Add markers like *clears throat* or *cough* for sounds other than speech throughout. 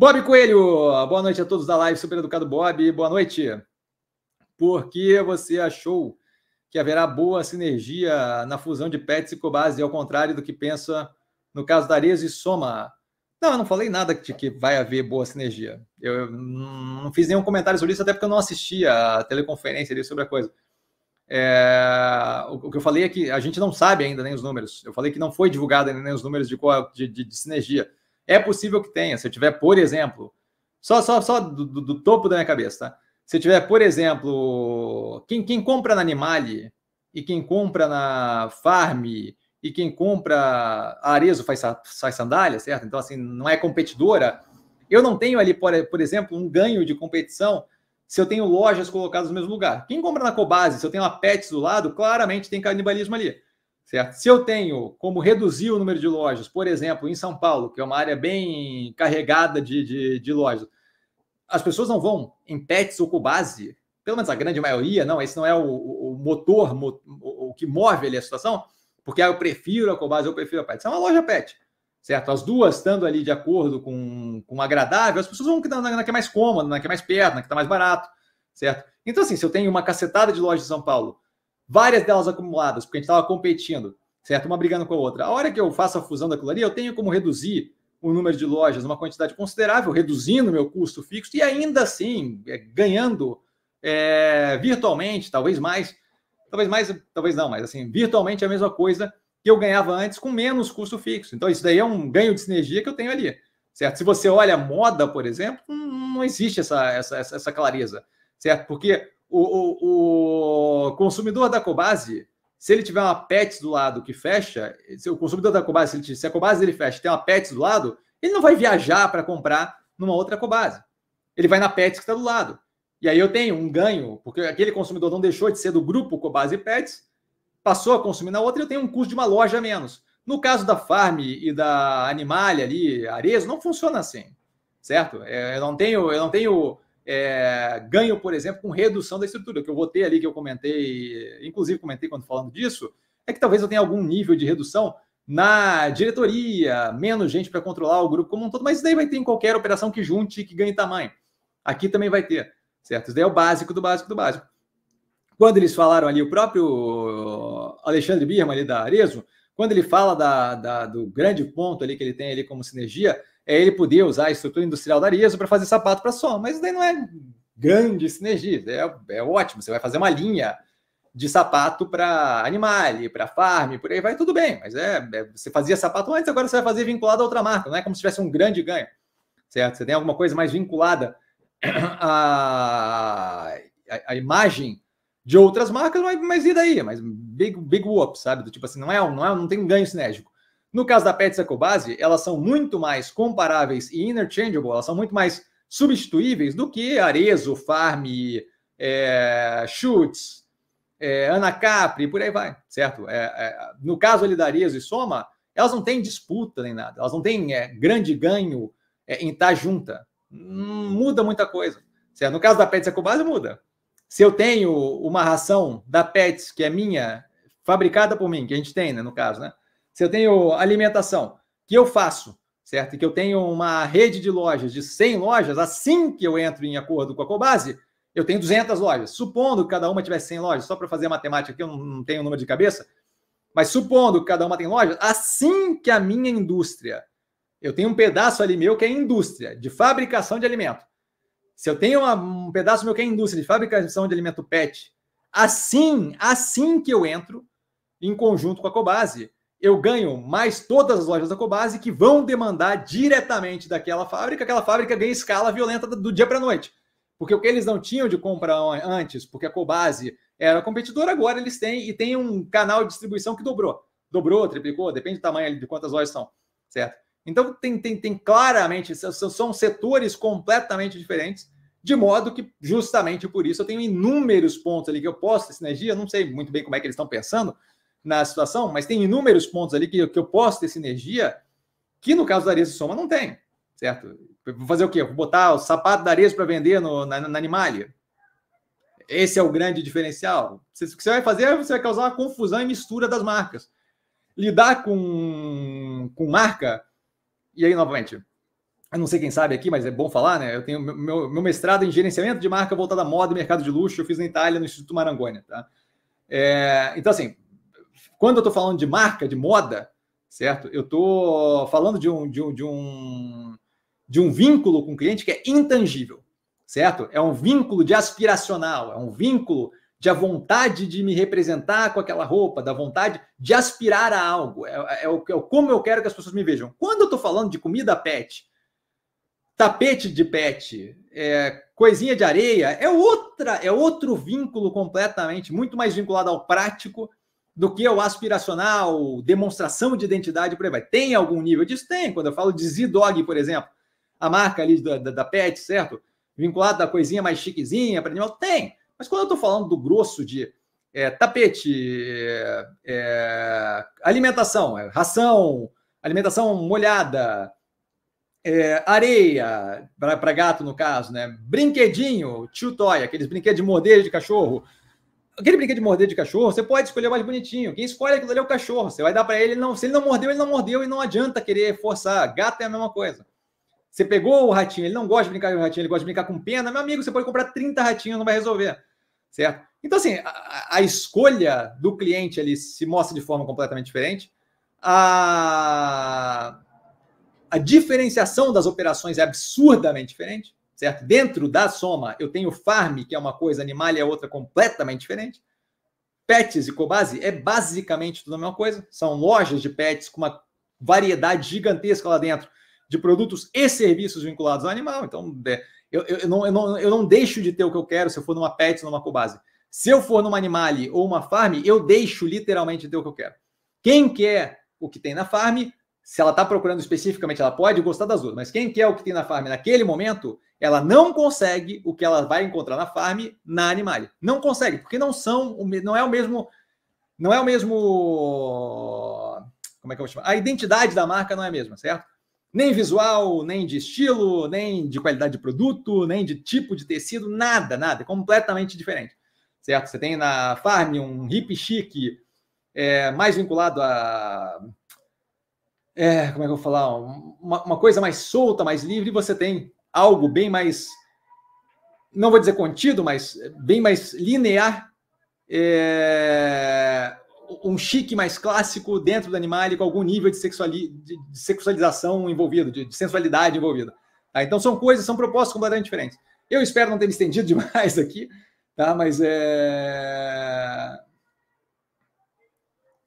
Bob Coelho, boa noite a todos da live Super Educado Bob, boa noite. Por que você achou que haverá boa sinergia na fusão de Pets e Cobase, ao contrário do que pensa no caso da Arezzo e Soma? Não, eu não falei nada de que vai haver boa sinergia. Eu, não fiz nenhum comentário sobre isso, até porque eu não assisti a teleconferência ali sobre a coisa. É, o, que eu falei é que a gente não sabe ainda nem os números. Eu falei que não foi divulgado ainda nem os números de, de, de, de sinergia. É possível que tenha. Se eu tiver, por exemplo, só só, só do, do, do topo da minha cabeça, tá? Se eu tiver, por exemplo, quem, quem compra na Animale e quem compra na Farm e quem compra a Arezo faz, faz sandália, certo? Então, assim, não é competidora. Eu não tenho ali, por, por exemplo, um ganho de competição se eu tenho lojas colocadas no mesmo lugar. Quem compra na Cobase, se eu tenho a Pets do lado, claramente tem canibalismo ali. Certo? Se eu tenho como reduzir o número de lojas, por exemplo, em São Paulo, que é uma área bem carregada de, de, de lojas, as pessoas não vão em pets ou com base, pelo menos a grande maioria, não, esse não é o, o, motor, o, o, que move ali a situação, porque ah, eu prefiro a Cobase, eu prefiro a Pet. Isso é uma loja Pet, certo? As duas estando ali de acordo com, com agradável, as pessoas vão na, na que é mais cômoda, na que é mais perto, na que está mais barato, certo? Então, assim, se eu tenho uma cacetada de lojas em São Paulo várias delas acumuladas, porque a gente estava competindo, certo? Uma brigando com a outra. A hora que eu faço a fusão daquilo ali, eu tenho como reduzir o número de lojas uma quantidade considerável, reduzindo meu custo fixo e ainda assim é, ganhando é, virtualmente, talvez mais, talvez mais, talvez não, mas assim, virtualmente é a mesma coisa que eu ganhava antes com menos custo fixo. Então, isso daí é um ganho de sinergia que eu tenho ali, certo? Se você olha moda, por exemplo, não existe essa, essa, essa clareza, certo? Porque o, o, consumidor da Cobase, se ele tiver uma PETS do lado que fecha, se o consumidor da Cobase, se, se a Cobase ele fecha tem uma PETS do lado, ele não vai viajar para comprar numa outra Cobase. Ele vai na PETS que está do lado. E aí eu tenho um ganho, porque aquele consumidor não deixou de ser do grupo Cobase PETS, passou a consumir na outra e eu tenho um custo de uma loja a menos. No caso da Farm e da Animalia ali, Arezo, não funciona assim, certo? É, eu não tenho, eu não tenho é, ganho, por exemplo, com redução da estrutura, que eu votei ali, que eu comentei, inclusive comentei quando falando disso, é que talvez eu tenha algum nível de redução na diretoria, menos gente para controlar o grupo como um todo, mas isso daí vai ter em qualquer operação que junte e que ganhe tamanho. Aqui também vai ter, certo? Isso daí é o básico do básico do básico. Quando eles falaram ali, o próprio Alexandre Birman ali da Arezo, quando ele fala da, da, do grande ponto ali que ele tem ali como sinergia, é, ele podia usar a estrutura industrial da Arezzo para fazer sapato para som, mas daí não é grande sinergia, é, é ótimo, você vai fazer uma linha de sapato para animal, para farm, por aí vai, tudo bem, mas é, é, você fazia sapato antes, agora você vai fazer vinculado a outra marca, não é como se tivesse um grande ganho, certo? Você tem alguma coisa mais vinculada *clears throat* à, à, à imagem de outras marcas, mas, mas e daí? Mas big, big whoop, sabe? Do tipo assim, não é, não é, não tem um ganho sinérgico. No caso da Pets Ecobase, elas são muito mais comparáveis e interchangeable, elas são muito mais substituíveis do que Arezo, Farm, é, Schutz, é, Ana Capri, por aí vai, certo? É, é, no caso ali da Arezo e Soma, elas não têm disputa nem nada, elas não têm é, grande ganho é, em estar junta. Hum, muda muita coisa, certo? No caso da Pets Ecobase, muda. Se eu tenho uma ração da Pets, que é minha, fabricada por mim, que a gente tem, né, no caso, né? se eu tenho alimentação que eu faço, certo? E que eu tenho uma rede de lojas de 100 lojas, assim que eu entro em acordo com a Cobase, eu tenho 200 lojas. Supondo que cada uma tivesse 100 lojas, só para fazer a matemática aqui, eu não tenho o número de cabeça, mas supondo que cada uma tem loja, assim que a minha indústria, eu tenho um pedaço ali meu que é indústria de fabricação de alimento. Se eu tenho uma, um pedaço meu que é indústria de fabricação de alimento PET, assim, assim que eu entro em conjunto com a Cobase, eu ganho mais todas as lojas da Cobase que vão demandar diretamente daquela fábrica, aquela fábrica ganha escala violenta do dia para a noite. Porque o que eles não tinham de compra antes, porque a Cobase era competidora, agora eles têm e tem um canal de distribuição que dobrou. Dobrou, triplicou, depende do tamanho de quantas lojas são, certo? Então tem, tem, tem claramente, são, são setores completamente diferentes, de modo que justamente por isso eu tenho inúmeros pontos ali que eu posso ter sinergia, não sei muito bem como é que eles estão pensando, na situação, mas tem inúmeros pontos ali que, que eu posso ter sinergia, que no caso da Arezzo Soma não tem, certo? Vou fazer o quê? Vou botar o sapato da Arezzo para vender no, na, na Animalia? Esse é o grande diferencial. Você, o que você vai fazer você vai causar uma confusão e mistura das marcas. Lidar com, com marca, e aí, novamente, eu não sei quem sabe aqui, mas é bom falar, né? Eu tenho meu, meu mestrado em gerenciamento de marca voltado à moda e mercado de luxo, eu fiz na Itália, no Instituto Marangoni, tá? É, então, assim, quando eu estou falando de marca, de moda, certo? Eu estou falando de um, de, um, de, um, de um vínculo com o cliente que é intangível, certo? É um vínculo de aspiracional, é um vínculo de a vontade de me representar com aquela roupa, da vontade de aspirar a algo. É, é, é o, é como eu quero que as pessoas me vejam. Quando eu estou falando de comida pet, tapete de pet, é, coisinha de areia, é outra, é outro vínculo completamente, muito mais vinculado ao prático do que o aspiracional, demonstração de identidade, por aí vai. Tem algum nível disso? Tem. Quando eu falo de Z-Dog, por exemplo, a marca ali da, da, da pet, certo? Vinculado da coisinha mais chiquezinha para animal, tem. Mas quando eu estou falando do grosso de é, tapete, é, é, alimentação, é, ração, alimentação molhada, é, areia, para gato no caso, né? brinquedinho, tio toy, aqueles brinquedos de morder de cachorro, aquele brinquedo de morder de cachorro, você pode escolher o mais bonitinho. Quem escolhe aquilo ali é o cachorro. Você vai dar para ele, não, se ele não mordeu, ele não mordeu e não adianta querer forçar. Gato é a mesma coisa. Você pegou o ratinho, ele não gosta de brincar com o ratinho, ele gosta de brincar com pena. Meu amigo, você pode comprar 30 ratinhos, não vai resolver. Certo? Então, assim, a, a escolha do cliente ali se mostra de forma completamente diferente. A, a diferenciação das operações é absurdamente diferente certo? Dentro da soma, eu tenho farm, que é uma coisa, animalia é outra completamente diferente. Pets e Cobase é basicamente tudo a mesma coisa. São lojas de pets com uma variedade gigantesca lá dentro de produtos e serviços vinculados ao animal. Então, é, eu, eu, não, eu, não, eu não deixo de ter o que eu quero se eu for numa pet ou numa Cobase. Se eu for numa Animale ou uma Farm, eu deixo literalmente de ter o que eu quero. Quem quer o que tem na Farm se ela está procurando especificamente, ela pode gostar das outras, mas quem quer é o que tem na farm naquele momento, ela não consegue o que ela vai encontrar na farm na animal Não consegue, porque não são, não é o mesmo, não é o mesmo, como é que eu vou chamar? A identidade da marca não é a mesma, certo? Nem visual, nem de estilo, nem de qualidade de produto, nem de tipo de tecido, nada, nada, é completamente diferente, certo? Você tem na farm um hip chique, é, mais vinculado a é, como é que eu vou falar? Uma, uma coisa mais solta, mais livre, você tem algo bem mais, não vou dizer contido, mas bem mais linear, é, um chique mais clássico dentro do animal com algum nível de, sexuali, de, de sexualização envolvido, de, de sensualidade envolvida. Tá? Então são coisas, são propostas completamente diferentes. Eu espero não ter me estendido *laughs* demais aqui, tá? mas é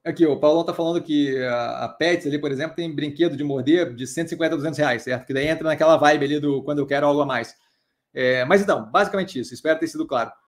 Aqui, o Paulão está falando que a, Pets ali, por exemplo, tem brinquedo de morder de 150 a 200 reais, certo? Que daí entra naquela vibe ali do quando eu quero algo a mais. É, mas então, basicamente isso, espero ter sido claro.